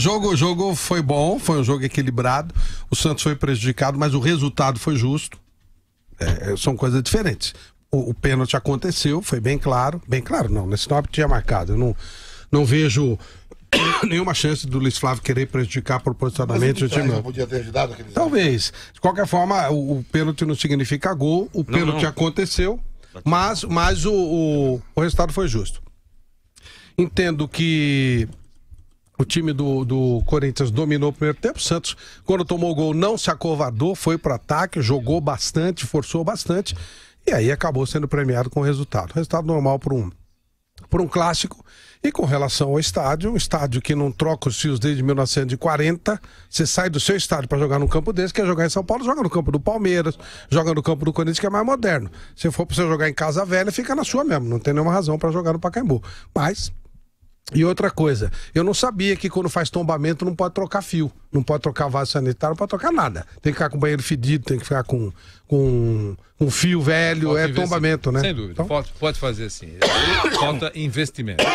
jogo, o jogo foi bom, foi um jogo equilibrado. O Santos foi prejudicado, mas o resultado foi justo. É, é são coisas diferentes. O, o, pênalti aconteceu, foi bem claro. Bem claro, não, nesse né? nome tinha marcado. Eu não, não vejo nenhuma chance do Luiz Flávio querer prejudicar propositalmente o time. Então, Talvez. De qualquer forma, o, o, pênalti não significa gol, o pênalti não, não. aconteceu, mas, mas o, o, o resultado foi justo. Entendo que o time do, do Corinthians dominou o primeiro tempo. O Santos, quando tomou o gol, não se acovardou, foi para ataque, jogou bastante, forçou bastante. E aí acabou sendo premiado com o resultado. Resultado normal para um, um clássico. E com relação ao estádio, um estádio que não troca os fios desde 1940, você sai do seu estádio para jogar num campo desse, quer jogar em São Paulo, joga no campo do Palmeiras, joga no campo do Corinthians, que é mais moderno. Se for para você jogar em Casa Velha, fica na sua mesmo, não tem nenhuma razão para jogar no Pacaembu. Mas e outra coisa, eu não sabia que quando faz tombamento não pode trocar fio, não pode trocar vaso sanitário, não pode trocar nada. Tem que ficar com banheiro fedido, tem que ficar com, com, um fio velho, pode é tombamento, assim. né? Sem dúvida, então... pode, pode fazer assim. Falta investimento.